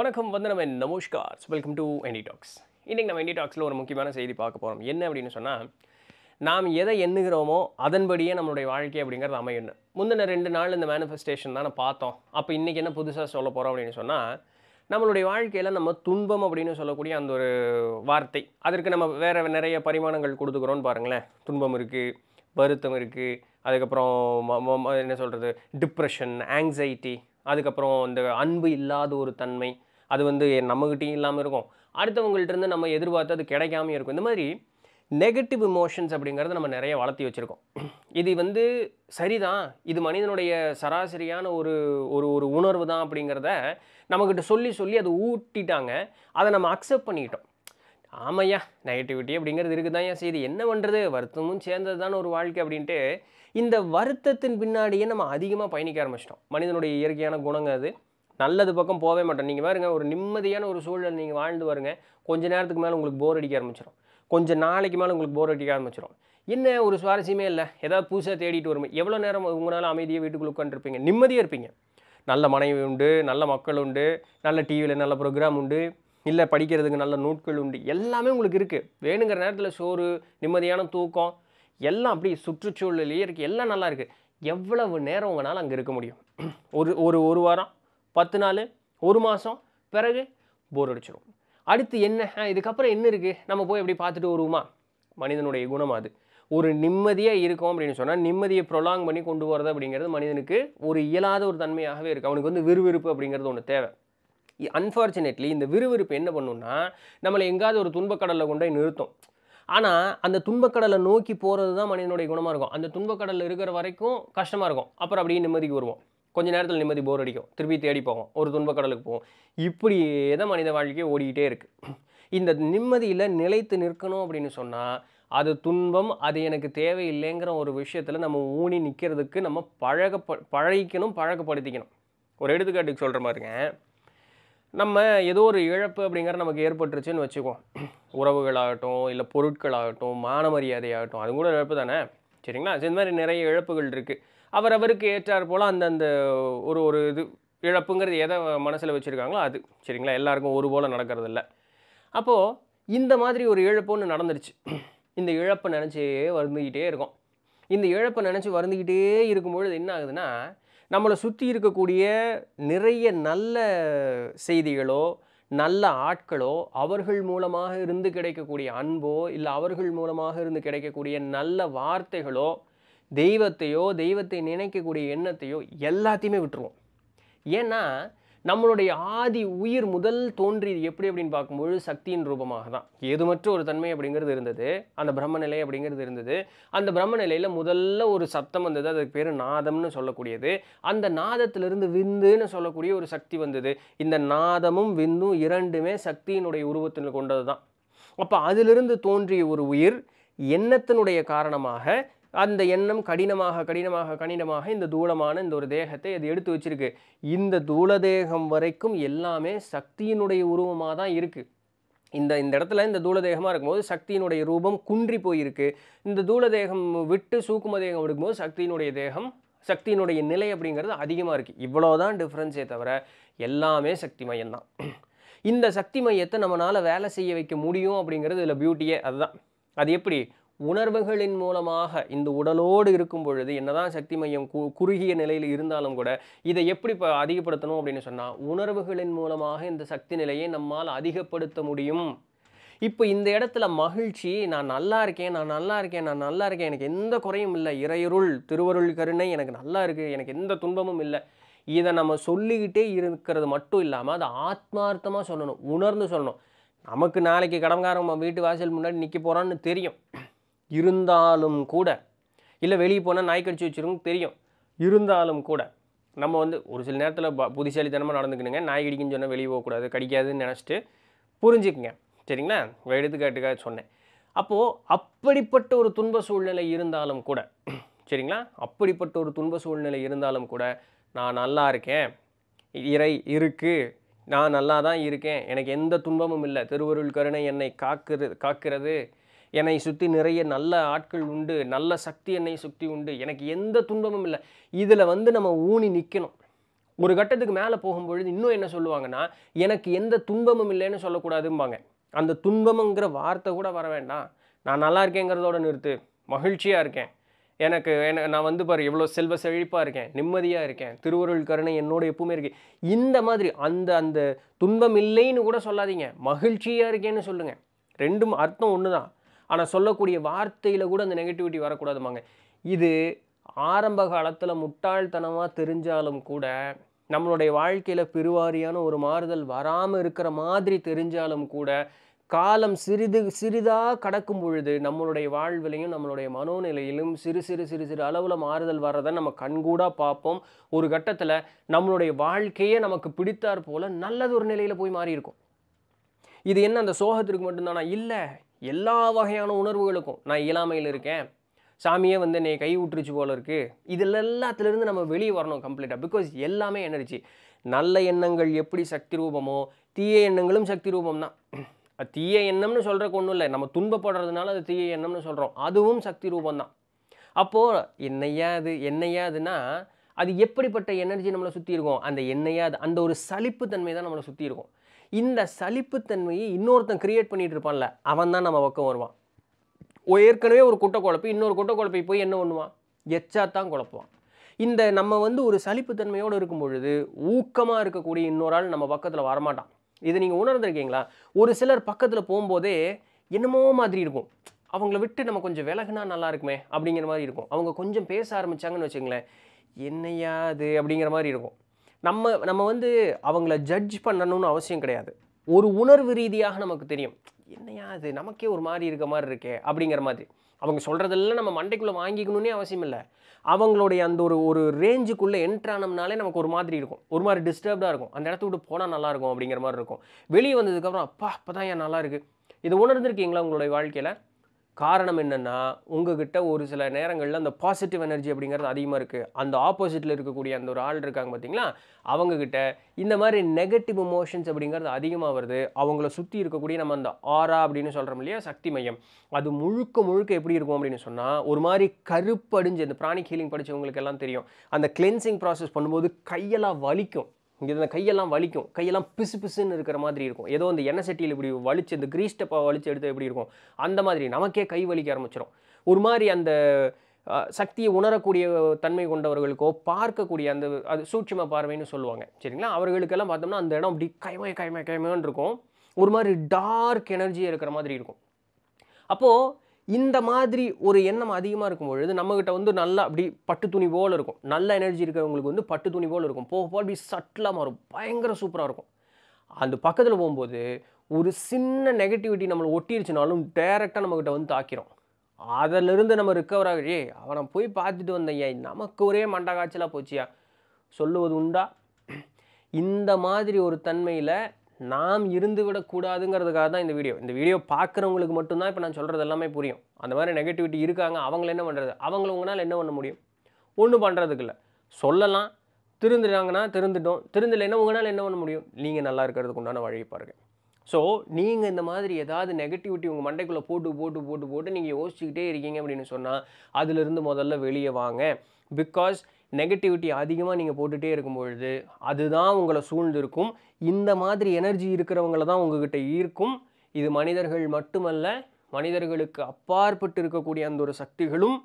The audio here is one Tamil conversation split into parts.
வணக்கம் வந்தனவன் நமஸ்கார் வெல்கம் டு எனி டாக்ஸ் இன்றைக்கி நம்ம எனி டாக்ஸில் ஒரு முக்கியமான செய்தி பார்க்க போகிறோம் என்ன அப்படின்னு சொன்னால் நாம் எதை எண்ணுகிறோமோ அதன்படியே நம்மளுடைய வாழ்க்கை அப்படிங்கிறது அமையணும் முந்தின ரெண்டு நாள் இந்த மேனிஃபெஸ்டேஷன் தானே பார்த்தோம் அப்போ இன்றைக்கி என்ன புதுசாக சொல்ல போகிறோம் அப்படின்னு சொன்னால் நம்மளுடைய வாழ்க்கையில் நம்ம துன்பம் அப்படின்னு சொல்லக்கூடிய அந்த ஒரு வார்த்தை அதற்கு நம்ம வேறு நிறைய பரிமாணங்கள் கொடுத்துக்கிறோன்னு பாருங்களேன் துன்பம் இருக்குது வருத்தம் இருக்குது அதுக்கப்புறம் என்ன சொல்கிறது டிப்ரெஷன் ஆங்ஸைட்டி அதுக்கப்புறம் இந்த அன்பு இல்லாத ஒரு தன்மை அது வந்து நம்மகிட்டையும் இல்லாமல் இருக்கும் அடுத்தவங்கள்ட்டருந்து நம்ம எதிர்பார்த்து அது கிடைக்காம இருக்கும் இந்த மாதிரி நெகட்டிவ் இமோஷன்ஸ் அப்படிங்கிறத நம்ம நிறைய வளர்த்தி வச்சுருக்கோம் இது வந்து சரிதான் இது மனிதனுடைய சராசரியான ஒரு ஒரு ஒரு உணர்வு தான் அப்படிங்கிறத நம்மக்கிட்ட சொல்லி சொல்லி அதை ஊட்டிட்டாங்க அதை நம்ம அக்செப்ட் பண்ணிக்கிட்டோம் ஆமையா நெகட்டிவிட்டி அப்படிங்கிறது இருக்குது தான் ஏன் செய்து என்ன பண்ணுறது வருத்தமும் சேர்ந்தது தானே ஒரு வாழ்க்கை அப்படின்ட்டு இந்த வருத்தத்தின் பின்னாடியே நம்ம அதிகமாக பயணிக்க ஆரம்பிச்சிட்டோம் மனிதனுடைய இயற்கையான குணங்கள் அது நல்லது பக்கம் போகவே மாட்டோம் நீங்கள் பாருங்கள் ஒரு நிம்மதியான ஒரு சூழல் நீங்கள் வாழ்ந்து வருங்க கொஞ்ச நேரத்துக்கு மேலே உங்களுக்கு போர் அடிக்க ஆரம்பிச்சிடும் கொஞ்சம் நாளைக்கு மேலே உங்களுக்கு போர் அடிக்க ஆரம்பிச்சிடும் என்ன ஒரு சுவாரஸ்யமே இல்லை ஏதாவது புதுசாக தேடிட்டு வருமே எவ்வளோ நேரம் உங்களால் அமைதியாக வீட்டுக்குள்ளே உட்காந்துருப்பீங்க நிம்மதியாக இருப்பீங்க நல்ல மனைவி உண்டு நல்ல மக்கள் உண்டு நல்ல டிவியில் நல்ல ப்ரோக்ராம் உண்டு இல்லை படிக்கிறதுக்கு நல்ல நூட்கள் உண்டு எல்லாமே உங்களுக்கு இருக்குது வேணுங்கிற நேரத்தில் சோறு நிம்மதியான தூக்கம் எல்லாம் அப்படி சுற்றுச்சூழலையே இருக்குது எல்லாம் நல்லா இருக்குது எவ்வளவு நேரம் உங்களால் அங்கே இருக்க முடியும் ஒரு ஒரு ஒரு வாரம் பத்து நாள் ஒரு மாதம் பிறகு போர் அடிச்சிடும் அடுத்து என்ன இதுக்கப்புறம் என்ன இருக்குது நம்ம போய் எப்படி பார்த்துட்டு வருவோமா மனிதனுடைய குணம் அது ஒரு நிம்மதியாக இருக்கும் அப்படின்னு சொன்னால் நிம்மதியை ப்ரொலாங் பண்ணி கொண்டு போகிறது அப்படிங்கிறது மனிதனுக்கு ஒரு இயலாத ஒரு தன்மையாகவே இருக்குது அவனுக்கு வந்து விறுவிறுப்பு அப்படிங்கிறது ஒன்று தேவை அன்ஃபார்ச்சுனேட்லி இந்த விறுவிறுப்பு என்ன பண்ணுன்னா நம்மளை எங்கேயாவது ஒரு துன்பக்கடலில் கொண்டு போய் நிறுத்தும் ஆனால் அந்த துன்பக்கடலை நோக்கி போகிறது தான் மனிதனுடைய குணமாக இருக்கும் அந்த துன்பக்கடலில் இருக்கிற வரைக்கும் கஷ்டமாக இருக்கும் அப்புறம் அப்படியே நிம்மதிக்கு வருவோம் கொஞ்ச நேரத்தில் நிம்மதி போர் அடிக்கும் திருப்பி தேடி போவோம் ஒரு துன்பக்கடலுக்கு போவோம் இப்படி எதை மனித வாழ்க்கையை ஓடிக்கிட்டே இருக்குது இந்த நிம்மதியில் நிலைத்து நிற்கணும் அப்படின்னு சொன்னால் அது துன்பம் அது எனக்கு தேவையில்லைங்கிற ஒரு விஷயத்தில் நம்ம ஊனி நிற்கிறதுக்கு நம்ம பழக பழகிக்கணும் பழக்கப்படுத்திக்கணும் ஒரு எடுத்துக்காட்டுக்கு சொல்கிற மாதிரிங்க நம்ம ஏதோ ஒரு இழப்பு அப்படிங்கிற நமக்கு ஏற்பட்டுருச்சுன்னு வச்சுக்கோம் உறவுகளாகட்டும் இல்லை பொருட்களாகட்டும் மான மரியாதையாகட்டும் அது கூட இழப்பு தானே சரிங்களா இந்த மாதிரி நிறைய இழப்புகள் இருக்குது அவர் அவருக்கு ஏற்றார் போல் அந்தந்த ஒரு ஒரு இது இழப்புங்கிறது எதை மனசில் வச்சுருக்காங்களோ அது சரிங்களா எல்லாருக்கும் ஒரு போல் நடக்கிறதில்ல அப்போது இந்த மாதிரி ஒரு இழப்பு ஒன்று நடந்துருச்சு இந்த இழப்பை நினச்சே வருந்துக்கிட்டே இருக்கும் இந்த இழப்பை நினச்சி வருந்துக்கிட்டே இருக்கும்பொழுது என்ன ஆகுதுன்னா நம்மளை சுற்றி இருக்கக்கூடிய நிறைய நல்ல செய்திகளோ நல்ல ஆட்களோ அவர்கள் மூலமாக இருந்து கிடைக்கக்கூடிய அன்போ இல்லை அவர்கள் மூலமாக இருந்து கிடைக்கக்கூடிய நல்ல வார்த்தைகளோ தெய்வத்தையோ தெய்வத்தை நினைக்கக்கூடிய எண்ணத்தையோ எல்லாத்தையுமே விட்டுருவோம் ஏன்னா நம்மளுடைய ஆதி உயிர் முதல் தோன்றியது எப்படி அப்படின்னு பார்க்கும்போது சக்தியின் ரூபமாக தான் ஏதுமற்ற ஒரு தன்மை அப்படிங்கிறது இருந்தது அந்த பிரம்மநிலை அப்படிங்கிறது இருந்தது அந்த பிரம்மநிலையில் முதல்ல ஒரு சப்தம் வந்தது அதுக்கு பேர் நாதம்னு சொல்லக்கூடியது அந்த நாதத்திலிருந்து விந்துன்னு சொல்லக்கூடிய ஒரு சக்தி வந்தது இந்த நாதமும் விந்தும் இரண்டுமே சக்தியினுடைய உருவத்தில் கொண்டது தான் அப்போ அதிலிருந்து தோன்றிய ஒரு உயிர் எண்ணத்தினுடைய காரணமாக அந்த எண்ணம் கடினமாக கடினமாக கடினமாக இந்த தூளமான இந்த ஒரு தேகத்தை அது எடுத்து வச்சிருக்கு இந்த தூளதேகம் வரைக்கும் எல்லாமே சக்தியினுடைய உருவமாக தான் இருக்குது இந்த இந்த இடத்துல இந்த தூளதேகமாக இருக்கும்போது சக்தியினுடைய ரூபம் குன்றி போயிருக்கு இந்த தூளதேகம் விட்டு சூக்கும தேகம் எடுக்கும்போது சக்தியினுடைய தேகம் சக்தியினுடைய நிலை அப்படிங்கிறது அதிகமாக இருக்குது இவ்வளோதான் டிஃப்ரென்ஸே தவிர எல்லாமே சக்தி மையம்தான் இந்த சக்தி மையத்தை நம்மளால் வேலை செய்ய வைக்க முடியும் அப்படிங்கிறது இதில் பியூட்டியே அதுதான் அது எப்படி உணர்வுகளின் மூலமாக இந்த உடலோடு இருக்கும் பொழுது என்னதான் சக்தி மையம் கு குறுகிய நிலையில் இருந்தாலும் கூட இதை எப்படி இப்போ அதிகப்படுத்தணும் அப்படின்னு சொன்னால் உணர்வுகளின் மூலமாக இந்த சக்தி நிலையை நம்மால் அதிகப்படுத்த முடியும் இப்போ இந்த இடத்துல மகிழ்ச்சி நான் நல்லா இருக்கேன் நான் நல்லா இருக்கேன் நான் நல்லா இருக்கேன் எனக்கு எந்த குறையும் இல்லை இறையருள் திருவருள் கருணை எனக்கு நல்லா இருக்குது எனக்கு எந்த துன்பமும் இல்லை இதை நம்ம சொல்லிக்கிட்டே இருக்கிறது மட்டும் இல்லாமல் அதை ஆத்மார்த்தமாக சொல்லணும் உணர்ந்து சொல்லணும் நமக்கு நாளைக்கு கடன்காரம் வீட்டு வாசல் முன்னாடி நிற்க போகிறான்னு தெரியும் இருந்தாலும் கூட இல்லை வெளியே போனால் நாய் கடிச்சு வச்சுருங்க தெரியும் இருந்தாலும் கூட நம்ம வந்து ஒரு சில நேரத்தில் ப புதிசாலித்தனமாக நடந்துக்கணுங்க நாய் கடிக்குன்னு சொன்னால் வெளியே போகக்கூடாது கடிக்காதுன்னு நினச்சிட்டு புரிஞ்சுக்குங்க சரிங்களா எடுத்துக்காட்டுக்காக சொன்னேன் அப்போது அப்படிப்பட்ட ஒரு துன்ப சூழ்நிலை இருந்தாலும் கூட சரிங்களா அப்படிப்பட்ட ஒரு துன்ப சூழ்நிலை இருந்தாலும் கூட நான் நல்லா இருக்கேன் இறை இருக்குது நான் நல்லா தான் இருக்கேன் எனக்கு எந்த துன்பமும் இல்லை திருவருள் கருணை என்னை காக்குறது காக்கிறது என்னை சுற்றி நிறைய நல்ல ஆட்கள் உண்டு நல்ல சக்தி என்னை சுற்றி உண்டு எனக்கு எந்த துன்பமும் இல்லை இதில் வந்து நம்ம ஊனி நிற்கணும் ஒரு கட்டத்துக்கு மேலே போகும்பொழுது இன்னும் என்ன சொல்லுவாங்கன்னா எனக்கு எந்த துன்பமும் இல்லைன்னு சொல்லக்கூடாதும்பாங்க அந்த துன்பமுங்கிற வார்த்தை கூட வர வேண்டாம் நான் நல்லா இருக்கேங்கிறதோட நிறுத்து மகிழ்ச்சியாக இருக்கேன் எனக்கு என நான் வந்து பாரு இவ்வளோ செல்வ செழிப்பாக இருக்கேன் நிம்மதியாக இருக்கேன் திருவருள் கருணை என்னோட எப்பவுமே இருக்குது இந்த மாதிரி அந்த அந்த துன்பம் இல்லைன்னு கூட சொல்லாதீங்க மகிழ்ச்சியாக இருக்கேன்னு சொல்லுங்கள் ரெண்டும் அர்த்தம் ஒன்று தான் ஆனால் சொல்லக்கூடிய வார்த்தையில் கூட அந்த நெகட்டிவிட்டி வரக்கூடாதுமாங்க இது ஆரம்ப காலத்தில் முட்டாள்தனமாக தெரிஞ்சாலும் கூட நம்மளுடைய வாழ்க்கையில் பெருவாரியான ஒரு மாறுதல் வராமல் இருக்கிற மாதிரி தெரிஞ்சாலும் கூட காலம் சிறிது சிறிதாக கடக்கும் பொழுது நம்மளுடைய வாழ்விலையும் நம்மளுடைய மனோநிலையிலும் சிறு சிறு சிறு சிறு அளவில் மாறுதல் வர்றதை நம்ம கண்கூடாக பார்ப்போம் ஒரு கட்டத்தில் நம்மளுடைய வாழ்க்கையே நமக்கு பிடித்தாற் போல் நல்லது ஒரு நிலையில் போய் மாறியிருக்கும் இது என்ன அந்த சோகத்திற்கு மட்டும்தானா இல்லை எல்லா வகையான உணர்வுகளுக்கும் நான் இயலாமையில் இருக்கேன் சாமியே வந்து நீ கை விட்டுருச்சு போல இருக்குது இதில் எல்லாத்துலேருந்து நம்ம வெளியே வரணும் கம்ப்ளீட்டாக பிகாஸ் எல்லாமே எனர்ஜி நல்ல எண்ணங்கள் எப்படி சக்தி ரூபமோ தீய எண்ணங்களும் சக்தி ரூபம் தான் தீய எண்ணம்னு சொல்கிறக்கு ஒன்றும் இல்லை நம்ம துன்பப்படுறதுனால அது தீய எண்ணம்னு சொல்கிறோம் அதுவும் சக்தி ரூபம் தான் அப்போது என்னையாது என்னையாதுன்னா அது எப்படிப்பட்ட எனர்ஜி நம்மளை சுற்றி இருக்கும் அந்த எண்ணெயாது அந்த ஒரு சலிப்பு தன்மை தான் நம்மளை சுற்றி இருக்கும் இந்த சலிப்புத்தன்மையை இன்னொருத்தன் கிரியேட் பண்ணிகிட்டு இருப்பான்ல அவன் தான் நம்ம பக்கம் வருவான் ஏற்கனவே ஒரு குட்டை குழப்பு இன்னொரு குட்டை குழப்பை போய் என்ன பண்ணுவான் எச்சா தான் குழப்புவான் இந்த நம்ம வந்து ஒரு சலிப்புத்தன்மையோடு இருக்கும் பொழுது ஊக்கமாக இருக்கக்கூடிய இன்னொரு ஆள் நம்ம பக்கத்தில் வரமாட்டான் இதை நீங்கள் உணர்ந்துருக்கீங்களா ஒரு சிலர் பக்கத்தில் போகும்போதே என்னமோ மாதிரி இருக்கும் அவங்கள விட்டு நம்ம கொஞ்சம் விலகுனா நல்லா இருக்குமே அப்படிங்கிற மாதிரி இருக்கும் அவங்க கொஞ்சம் பேச ஆரம்பித்தாங்கன்னு வச்சுங்களேன் என்னையா அது அப்படிங்கிற மாதிரி இருக்கும் நம்ம நம்ம வந்து அவங்கள ஜட்ஜ் பண்ணணும்னு அவசியம் கிடையாது ஒரு உணர்வு ரீதியாக நமக்கு தெரியும் என்னையா அது நமக்கே ஒரு மாதிரி இருக்க மாதிரி இருக்கே அப்படிங்கிற மாதிரி அவங்க சொல்கிறதெல்லாம் நம்ம மண்டைக்குள்ளே வாங்கிக்கணும்னே அவசியம் இல்லை அவங்களுடைய அந்த ஒரு ஒரு ரேஞ்சுக்குள்ளே என்ட்ரானம்னாலே நமக்கு ஒரு மாதிரி இருக்கும் ஒரு மாதிரி டிஸ்டர்ப்டாக இருக்கும் அந்த இடத்த விட்டு போனால் நல்லாயிருக்கும் அப்படிங்கிற மாதிரி இருக்கும் வெளியே வந்ததுக்கப்புறம் அப்பா அப்போ தான் ஏன் நல்லாயிருக்கு இது உணர்ந்துருக்கீங்களா உங்களுடைய வாழ்க்கையில் காரணம் என்னென்னா உங்ககிட்ட ஒரு சில நேரங்களில் அந்த பாசிட்டிவ் எனர்ஜி அப்படிங்கிறது அதிகமாக இருக்குது அந்த ஆப்போசிட்டில் இருக்கக்கூடிய அந்த ஒரு ஆள் இருக்காங்க பார்த்தீங்களா அவங்கக்கிட்ட இந்த மாதிரி நெகட்டிவ் எமோஷன்ஸ் அப்படிங்கிறது அதிகமாக வருது அவங்கள சுற்றி இருக்கக்கூடிய நம்ம அந்த ஆரா அப்படின்னு சொல்கிறோம் இல்லையா சக்தி மையம் அது முழுக்க முழுக்க எப்படி இருக்கும் அப்படின்னு சொன்னால் ஒரு மாதிரி கருப்படிஞ்சு அந்த பிராணிக் ஹீலிங் படித்தவங்களுக்கு எல்லாம் தெரியும் அந்த கிளென்சிங் ப்ராசஸ் பண்ணும்போது கையெல்லாம் வலிக்கும் இங்கே இந்த கையெல்லாம் வலிக்கும் கையெல்லாம் பிசு பிசுன்னு இருக்கிற மாதிரி இருக்கும் ஏதோ அந்த எண்ணெய் சட்டியில் இப்படி வலிச்சு இந்த கிரீஸ் டப்பாக வலிச்சு எடுத்து எப்படி இருக்கும் அந்த மாதிரி நமக்கே கை வலிக்க ஆரம்பிச்சிடும் ஒரு மாதிரி அந்த சக்தியை உணரக்கூடிய தன்மை கொண்டவர்களுக்கோ பார்க்கக்கூடிய அந்த அது சூட்சம பார்வைன்னு சொல்லுவாங்க சரிங்களா அவர்களுக்கெல்லாம் பார்த்தோம்னா அந்த இடம் அப்படி கைமை கைமை கைமைன்னு இருக்கும் ஒரு மாதிரி டார்க் எனர்ஜி இருக்கிற மாதிரி இருக்கும் அப்போது இந்த மாதிரி ஒரு எண்ணம் அதிகமாக இருக்கும் பொழுது நம்மக்கிட்ட வந்து நல்லா அப்படி பட்டு துணி போல் இருக்கும் நல்ல எனர்ஜி இருக்கிறவங்களுக்கு வந்து பட்டு துணி போல் இருக்கும் போக போக அப்படி சட்டிலாக மாறும் பயங்கர சூப்பராக இருக்கும் அந்த பக்கத்தில் போகும்போது ஒரு சின்ன நெகட்டிவிட்டி நம்மளை ஒட்டிருச்சுனாலும் டேரெக்டாக நம்மக்கிட்ட வந்து தாக்கிறோம் அதிலிருந்து நம்ம ரிக்கவர் ஆகியே அவனை போய் பார்த்துட்டு வந்தையா நமக்கு ஒரே மண்டா காய்ச்சலாக போச்சியா சொல்லுவது உண்டா இந்த மாதிரி ஒரு தன்மையில் நாம் இருந்து விடக்கூடாதுங்கிறதுக்காக தான் இந்த வீடியோ இந்த வீடியோ பார்க்குறவங்களுக்கு மட்டும்தான் இப்போ நான் சொல்கிறது எல்லாமே புரியும் அந்த மாதிரி நெகட்டிவிட்டி இருக்காங்க அவங்கள என்ன பண்ணுறது அவங்கள உங்களால் என்ன பண்ண முடியும் ஒன்றும் பண்ணுறதுக்கு இல்லை சொல்லலாம் திருந்துட்டாங்கன்னா திருந்துட்டோம் திருந்தலைன்னா உங்களால் என்ன பண்ண முடியும் நீங்கள் நல்லா இருக்கிறதுக்கு உண்டான வழி பாருங்கள் ஸோ நீங்கள் இந்த மாதிரி ஏதாவது நெகட்டிவிட்டி உங்கள் மண்டைக்குள்ளே போட்டு போட்டு போட்டு போட்டு நீங்கள் யோசிச்சுக்கிட்டே இருக்கீங்க அப்படின்னு சொன்னால் அதிலிருந்து முதல்ல வெளியே வாங்க பிகாஸ் நெகட்டிவிட்டி அதிகமாக நீங்கள் போட்டுகிட்டே இருக்கும் பொழுது அதுதான் உங்களை சூழ்ந்திருக்கும் இந்த மாதிரி எனர்ஜி இருக்கிறவங்கள தான் உங்ககிட்ட ஈர்க்கும் இது மனிதர்கள் மட்டுமல்ல மனிதர்களுக்கு அப்பாற்பட்டு இருக்கக்கூடிய அந்த ஒரு சக்திகளும்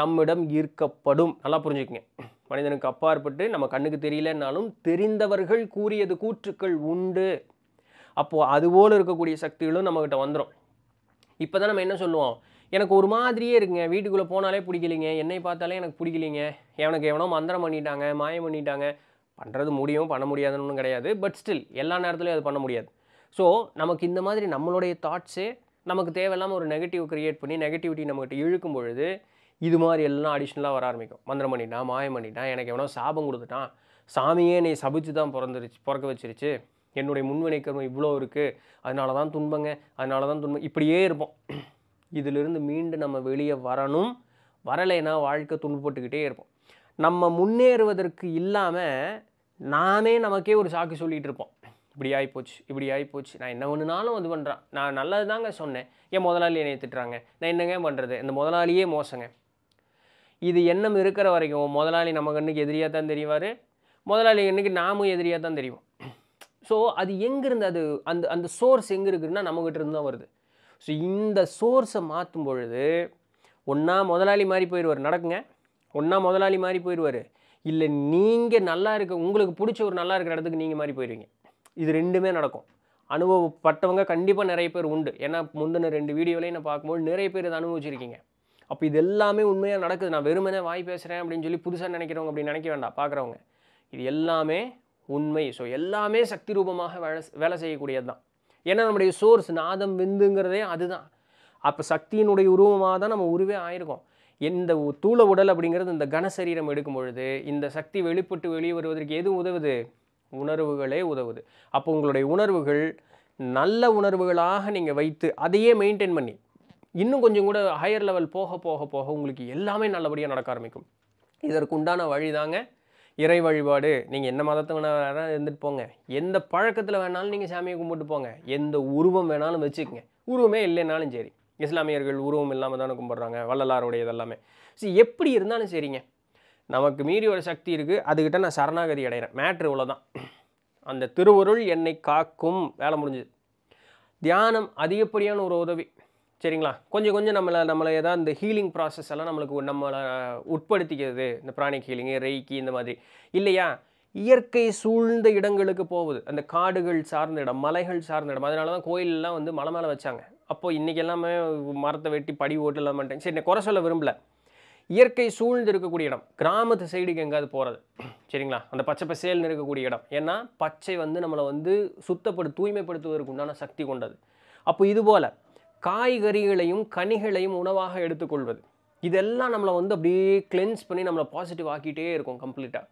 நம்மிடம் ஈர்க்கப்படும் நல்லா புரிஞ்சுக்கங்க மனிதனுக்கு அப்பாற்பட்டு நம்ம கண்ணுக்கு தெரியலன்னாலும் தெரிந்தவர்கள் கூறியது கூற்றுக்கள் உண்டு அப்போது அதுபோல் இருக்கக்கூடிய சக்திகளும் நம்மக்கிட்ட வந்துடும் இப்போ தான் நம்ம என்ன சொல்லுவோம் எனக்கு ஒரு மாதிரியே இருக்குங்க வீட்டுக்குள்ளே போனாலே பிடிக்கலிங்க என்னை பார்த்தாலே எனக்கு பிடிக்கலிங்க எனக்கு எவனோ மந்திரம் பண்ணிட்டாங்க மாயம் பண்ணிட்டாங்க பண்ணுறது முடியும் பண்ண முடியாதுன்னு ஒன்றும் கிடையாது பட் ஸ்டில் எல்லா நேரத்துலையும் அது பண்ண முடியாது ஸோ நமக்கு இந்த மாதிரி நம்மளுடைய தாட்ஸே நமக்கு தேவையில்லாமல் ஒரு நெகட்டிவ் க்ரியேட் பண்ணி நெகட்டிவிட்டி நம்மகிட்ட இழுக்கும் பொழுது இது மாதிரி எல்லாம் அடிஷ்னலாக வர ஆரம்பிக்கும் மந்திரம் பண்ணிட்டான் மாயம் பண்ணிட்டான் எனக்கு எவனோ சாபம் கொடுத்துட்டான் சாமியே என்னை சபிச்சு தான் பிறந்துருச்சு பிறக்க வச்சிருச்சு என்னுடைய முன்வினை இவ்வளோ இருக்குது அதனால தான் துன்பங்க அதனால தான் துன்பம் இப்படியே இருப்போம் இதிலிருந்து மீண்டு நம்ம வெளியே வரணும் வரலைன்னா வாழ்க்கை துன்பப்பட்டுக்கிட்டே இருப்போம் நம்ம முன்னேறுவதற்கு இல்லாமல் நாமே நமக்கே ஒரு சாக்கு சொல்லிகிட்டு இருப்போம் இப்படி ஆகிப்போச்சு இப்படி ஆகிப்போச்சு நான் என்ன ஒன்றுனாலும் இது பண்ணுறான் நான் நல்லது தாங்க சொன்னேன் என் முதலாளி என்னை திட்டுறாங்க நான் என்னங்க பண்ணுறது இந்த முதலாளியே மோசங்க இது எண்ணம் இருக்கிற வரைக்கும் முதலாளி நம்ம கண்ணுக்கு எதிரியாக தான் தெரிவார் முதலாளி கண்ணுக்கு நாமும் எதிரியாக தான் தெரியும் ஸோ அது எங்கேருந்து அது அந்த அந்த சோர்ஸ் எங்கே இருக்குதுன்னா நம்மகிட்ட இருந்து தான் வருது ஸோ இந்த சோர்ஸை மாற்றும் பொழுது ஒன்றா முதலாளி மாதிரி போயிடுவார் நடக்குங்க ஒன்றா முதலாளி மாதிரி போயிடுவார் இல்லை நீங்கள் நல்லா இருக்க உங்களுக்கு பிடிச்ச ஒரு நல்லா இருக்கிற இடத்துக்கு நீங்கள் மாதிரி போயிடுவீங்க இது ரெண்டுமே நடக்கும் அனுபவப்பட்டவங்க கண்டிப்பாக நிறைய பேர் உண்டு ஏன்னா முந்தின ரெண்டு வீடியோலையும் நான் பார்க்கும்போது நிறைய பேர் இதை அனுபவிச்சிருக்கீங்க அப்போ இது எல்லாமே உண்மையாக நடக்குது நான் வெறுமனே வாய் பேசுகிறேன் அப்படின்னு சொல்லி புதுசாக நினைக்கிறவங்க அப்படின்னு நினைக்க வேண்டாம் பார்க்குறவங்க இது எல்லாமே உண்மை ஸோ எல்லாமே சக்தி ரூபமாக வேலை வேலை செய்யக்கூடியது தான் ஏன்னா நம்முடைய சோர்ஸ் நாதம் விந்துங்கிறதே அதுதான் அப்போ சக்தியினுடைய உருவமாக தான் நம்ம உருவே ஆயிருக்கோம் இந்த தூள உடல் அப்படிங்கிறது இந்த கனசரீரம் எடுக்கும் பொழுது இந்த சக்தி வெளிப்பட்டு வெளியே வருவதற்கு எது உதவுது உணர்வுகளே உதவுது அப்போ உங்களுடைய உணர்வுகள் நல்ல உணர்வுகளாக நீங்கள் வைத்து அதையே மெயின்டைன் பண்ணி இன்னும் கொஞ்சம் கூட ஹையர் லெவல் போக போக போக உங்களுக்கு எல்லாமே நல்லபடியாக நடக்க ஆரம்பிக்கும் இதற்கு உண்டான வழிதாங்க இறை வழிபாடு நீங்கள் என்ன மதத்தை வேணாலும் இருந்துட்டு போங்க எந்த பழக்கத்தில் வேணாலும் நீங்கள் சாமியை கும்பிட்டு போங்க எந்த உருவம் வேணாலும் வச்சுக்கோங்க உருவமே இல்லைனாலும் சரி இஸ்லாமியர்கள் உருவம் இல்லாமல் தானே கும்பிட்றாங்க வள்ளலாருடைய இதெல்லாமே ஸோ எப்படி இருந்தாலும் சரிங்க நமக்கு மீறி ஒரு சக்தி இருக்குது அதுக்கிட்ட நான் சரணாகதி அடைகிறேன் மேட்ரு இவ்வளோதான் அந்த திருவருள் என்னை காக்கும் வேலை முடிஞ்சது தியானம் அதிகப்படியான ஒரு உதவி சரிங்களா கொஞ்சம் கொஞ்சம் நம்மளை நம்மளை ஏதாவது இந்த ஹீலிங் ப்ராசஸ் எல்லாம் நம்மளுக்கு நம்மளை உட்படுத்திக்கிறது இந்த பிராணிக் ஹீலிங்கு ரெய்க்கி இந்த மாதிரி இல்லையா இயற்கை சூழ்ந்த இடங்களுக்கு போகுது அந்த காடுகள் சார்ந்த இடம் மலைகள் சார்ந்த இடம் அதனால தான் கோயிலெலாம் வந்து மலை மேலே வச்சாங்க அப்போது இன்றைக்கி எல்லாமே மரத்தை வெட்டி படி ஓட்டு எல்லாம் சரி குறை சொல்ல விரும்பலை இயற்கை சூழ்ந்து இருக்கக்கூடிய இடம் கிராமத்து சைடுக்கு எங்கேயாவது போகிறது சரிங்களா அந்த பச்சை பசேல்னு இருக்கக்கூடிய இடம் ஏன்னா பச்சை வந்து நம்மளை வந்து சுத்தப்படு தூய்மைப்படுத்துவதற்கு உண்டான சக்தி கொண்டது அப்போ இது போல் காய்கறிகளையும் கனிகளையும் உணவாக எடுத்துக்கொள்வது இதெல்லாம் நம்மளை வந்து அப்படியே கிளென்ஸ் பண்ணி நம்மளை பாசிட்டிவ் ஆக்கிட்டே இருக்கும் கம்ப்ளீட்டாக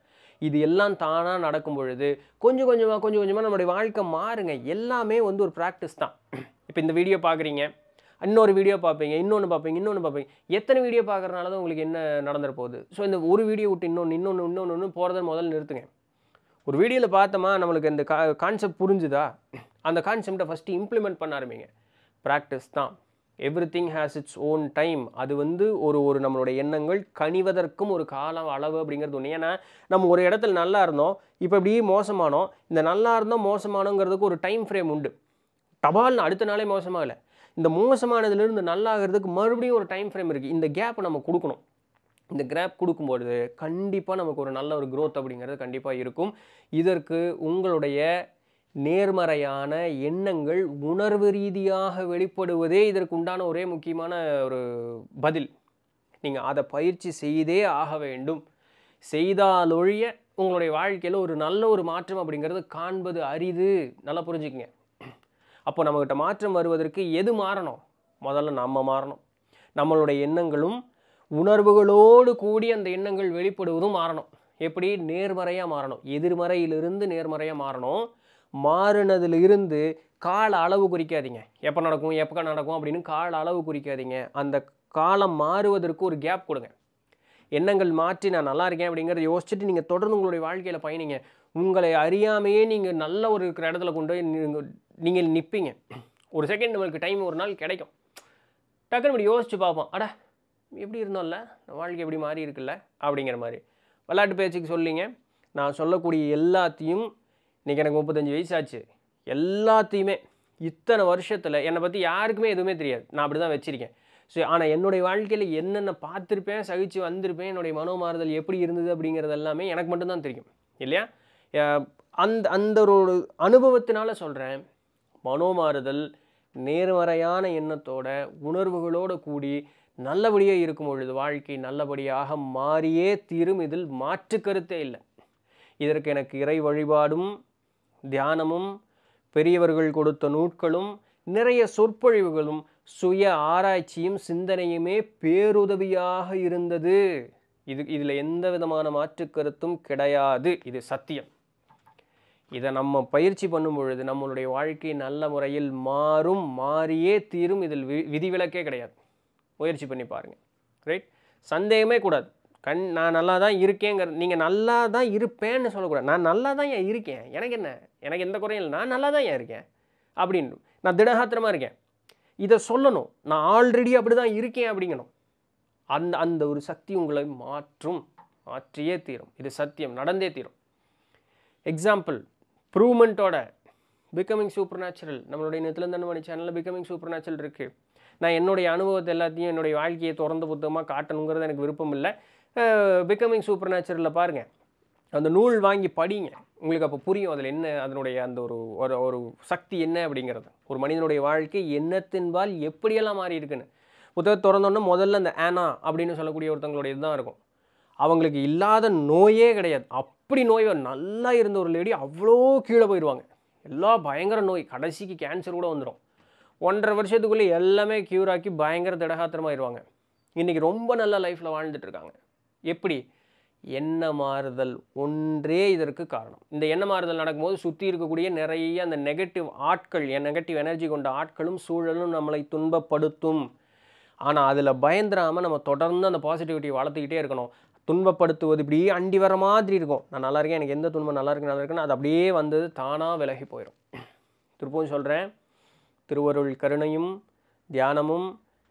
இது எல்லாம் தானாக நடக்கும் பொழுது கொஞ்சம் கொஞ்சமாக கொஞ்சம் கொஞ்சமாக நம்மளுடைய வாழ்க்கை மாறுங்க எல்லாமே வந்து ஒரு ப்ராக்டிஸ் தான் இப்போ இந்த வீடியோ பார்க்குறீங்க இன்னொரு வீடியோ பார்ப்பீங்க இன்னொன்று பார்ப்பீங்க இன்னொன்று பார்ப்பீங்க எத்தனை வீடியோ பார்க்குறனால தான் உங்களுக்கு என்ன நடந்துட போகுது ஸோ இந்த ஒரு வீடியோ விட்டு இன்னொன்று இன்னொன்று இன்னொன்று ஒன்று போகிறத முதல்ல நிறுத்துங்க ஒரு வீடியோவில் பார்த்தோமா நம்மளுக்கு இந்த கா கான்செப்ட் புரிஞ்சுதா அந்த கான்செப்டை ஃபஸ்ட்டு இம்ப்ளிமெண்ட் பண்ண ஆரம்பிங்க ப்ராக்டிஸ் தான் everything has its own time அது வந்து ஒரு ஒரு நம்மளுடைய எண்ணங்கள் கனிவதற்கும் ஒரு காலம் அளவு அப்படிங்கிறது ஒன்று ஏன்னா நம்ம ஒரு இடத்துல நல்லா இருந்தோம் இப்போ இப்படி மோசமானோம் இந்த நல்லா இருந்தோம் மோசமானோங்கிறதுக்கு ஒரு டைம் ஃப்ரேம் உண்டு டபால்னு அடுத்த நாளே மோசமாகலை இந்த மோசமானதுலேருந்து நல்லாகிறதுக்கு மறுபடியும் ஒரு டைம் ஃப்ரேம் இருக்குது இந்த கேப்பை நம்ம கொடுக்கணும் இந்த கிராப் கொடுக்கும்பொழுது கண்டிப்பாக நமக்கு ஒரு நல்ல ஒரு க்ரோத் அப்படிங்கிறது கண்டிப்பாக இருக்கும் இதற்கு உங்களுடைய நேர்மறையான எண்ணங்கள் உணர்வு ரீதியாக வெளிப்படுவதே இதற்குண்டான ஒரே முக்கியமான ஒரு பதில் நீங்கள் அதை பயிற்சி செய்தே ஆக வேண்டும் செய்தாலொழிய உங்களுடைய வாழ்க்கையில் ஒரு நல்ல ஒரு மாற்றம் அப்படிங்கிறது காண்பது அரிது நல்லா புரிஞ்சுக்கங்க அப்போ நம்மக்கிட்ட மாற்றம் வருவதற்கு எது மாறணும் முதல்ல நம்ம மாறணும் நம்மளுடைய எண்ணங்களும் உணர்வுகளோடு கூடி அந்த எண்ணங்கள் வெளிப்படுவதும் மாறணும் எப்படி நேர்மறையாக மாறணும் எதிர்மறையிலிருந்து நேர்மறையாக மாறணும் இருந்து கால அளவு குறிக்காதீங்க எப்போ நடக்கும் எப்போ நடக்கும் அப்படின்னு கால அளவு குறிக்காதீங்க அந்த காலம் மாறுவதற்கு ஒரு கேப் கொடுங்க எண்ணங்கள் மாற்றி நான் நல்லா இருக்கேன் அப்படிங்கிறத யோசிச்சுட்டு நீங்கள் தொடர்ந்து உங்களுடைய வாழ்க்கையில் பயணிங்க உங்களை அறியாமையே நீங்கள் நல்ல ஒரு இருக்கிற இடத்துல கொண்டு போய் நீங்கள் நீங்கள் நிற்பீங்க ஒரு செகண்ட் நம்மளுக்கு டைம் ஒரு நாள் கிடைக்கும் டக்குன்னு இப்படி யோசித்து பார்ப்போம் அட எப்படி இருந்தோம்ல வாழ்க்கை எப்படி மாறி இருக்குல்ல அப்படிங்கிற மாதிரி விளையாட்டு பேச்சுக்கு சொல்லிங்க நான் சொல்லக்கூடிய எல்லாத்தையும் இன்றைக்கி எனக்கு முப்பத்தஞ்சு வயசு ஆச்சு எல்லாத்தையுமே இத்தனை வருஷத்தில் என்னை பற்றி யாருக்குமே எதுவுமே தெரியாது நான் அப்படி தான் வச்சுருக்கேன் ஸோ ஆனால் என்னுடைய வாழ்க்கையில் என்னென்ன பார்த்துருப்பேன் சகிச்சு வந்திருப்பேன் என்னுடைய மனோமாறுதல் எப்படி இருந்தது அப்படிங்கிறது எல்லாமே எனக்கு மட்டும்தான் தெரியும் இல்லையா அந்த அந்த ஒரு அனுபவத்தினால சொல்கிறேன் மனோமாறுதல் நேர்மறையான எண்ணத்தோட உணர்வுகளோடு கூடி நல்லபடியாக இருக்கும் பொழுது வாழ்க்கை நல்லபடியாக மாறியே தீரும் இதில் மாற்று கருத்தே இல்லை இதற்கு எனக்கு இறை வழிபாடும் தியானமும் பெரியவர்கள் கொடுத்த நூட்களும் நிறைய சொற்பொழிவுகளும் சுய ஆராய்ச்சியும் சிந்தனையுமே பேருதவியாக இருந்தது இது இதில் எந்த விதமான மாற்று கருத்தும் கிடையாது இது சத்தியம் இதை நம்ம பயிற்சி பண்ணும் பொழுது நம்மளுடைய வாழ்க்கை நல்ல முறையில் மாறும் மாறியே தீரும் இதில் விதிவிலக்கே கிடையாது முயற்சி பண்ணி பாருங்கள் ரைட் சந்தேகமே கூடாது கண் நான் நல்லா தான் இருக்கேங்கிற நீங்கள் நல்லா தான் இருப்பேன்னு சொல்லக்கூடாது நான் நல்லா தான் ஏன் இருக்கேன் எனக்கு என்ன எனக்கு எந்த குறையும் இல்லை நான் நல்லா தான் ஏன் இருக்கேன் அப்படின்னு நான் திடகாத்திரமாக இருக்கேன் இதை சொல்லணும் நான் ஆல்ரெடி அப்படி தான் இருக்கேன் அப்படிங்கணும் அந்த அந்த ஒரு சக்தி உங்களை மாற்றும் மாற்றியே தீரும் இது சத்தியம் நடந்தே தீரும் எக்ஸாம்பிள் ப்ரூவ்மெண்ட்டோட பிகமிங் சூப்பர் நேச்சுரல் நம்மளுடைய நித்திலந்தன்மணி சேனலில் பிகமிங் சூப்பர் நேச்சுரல் இருக்குது நான் என்னுடைய அனுபவத்தை எல்லாத்தையும் என்னுடைய வாழ்க்கையை திறந்த புத்தகமாக காட்டணுங்கிறது எனக்கு விருப்பம் இல்லை பிகமிங் சூப்பர் நேச்சுரலில் பாருங்கள் அந்த நூல் வாங்கி படிங்க உங்களுக்கு அப்போ புரியும் அதில் என்ன அதனுடைய அந்த ஒரு ஒரு ஒரு சக்தி என்ன அப்படிங்கிறது ஒரு மனிதனுடைய வாழ்க்கை எண்ணத்தின்பால் எப்படியெல்லாம் மாறி இருக்குன்னு புத்தகத்தை திறந்தோன்னே முதல்ல அந்த ஆனா அப்படின்னு சொல்லக்கூடிய ஒருத்தங்களுடைய இதுதான் இருக்கும் அவங்களுக்கு இல்லாத நோயே கிடையாது அப்படி நோய் நல்லா இருந்த ஒரு லேடி அவ்வளோ கீழே போயிடுவாங்க எல்லா பயங்கர நோய் கடைசிக்கு கேன்சர் கூட வந்துடும் ஒன்றரை வருஷத்துக்குள்ளே எல்லாமே க்யூர் ஆக்கி பயங்கர திடகாத்திரமாகிடுவாங்க இன்றைக்கி ரொம்ப நல்லா லைஃப்பில் வாழ்ந்துட்டுருக்காங்க எப்படி எண்ண மாறுதல் ஒன்றே இதற்கு காரணம் இந்த எண்ண மாறுதல் நடக்கும்போது சுற்றி இருக்கக்கூடிய நிறைய அந்த நெகட்டிவ் ஆட்கள் என் நெகட்டிவ் எனர்ஜி கொண்ட ஆட்களும் சூழலும் நம்மளை துன்பப்படுத்தும் ஆனால் அதில் பயந்துராமல் நம்ம தொடர்ந்து அந்த பாசிட்டிவிட்டி வளர்த்துக்கிட்டே இருக்கணும் துன்பப்படுத்துவது இப்படியே அண்டி வர மாதிரி இருக்கும் நான் நல்லா இருக்கேன் எனக்கு எந்த துன்பம் நல்லா இருக்கு நல்லா இருக்குன்னு அது அப்படியே வந்தது தானாக விலகி போயிடும் திருப்பவும் சொல்கிறேன் திருவருள் கருணையும் தியானமும்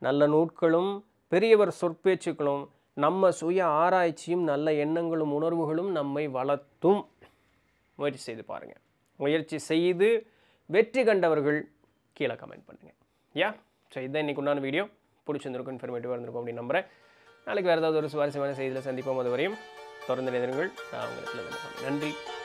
நல்ல நூட்களும் பெரியவர் சொற்பேச்சுக்களும் நம்ம சுய ஆராய்ச்சியும் நல்ல எண்ணங்களும் உணர்வுகளும் நம்மை வளர்த்தும் முயற்சி செய்து பாருங்கள் முயற்சி செய்து வெற்றி கண்டவர்கள் கீழே கமெண்ட் பண்ணுங்கள் யா ஸோ இதுதான் இன்றைக்கு உண்டான வீடியோ பிடிச்சிருந்துருக்கும் இன்ஃபர்மேட்டிவாக இருந்திருக்கும் அப்படின்னு நம்புகிறேன் நாளைக்கு வேறு ஏதாவது ஒரு சுவாரஸ்யமான செய்தியில் சந்திப்போம் அதுவரையும் வரையும் தொடர்ந்து எதிர்கள் நான் உங்களுக்கு நன்றி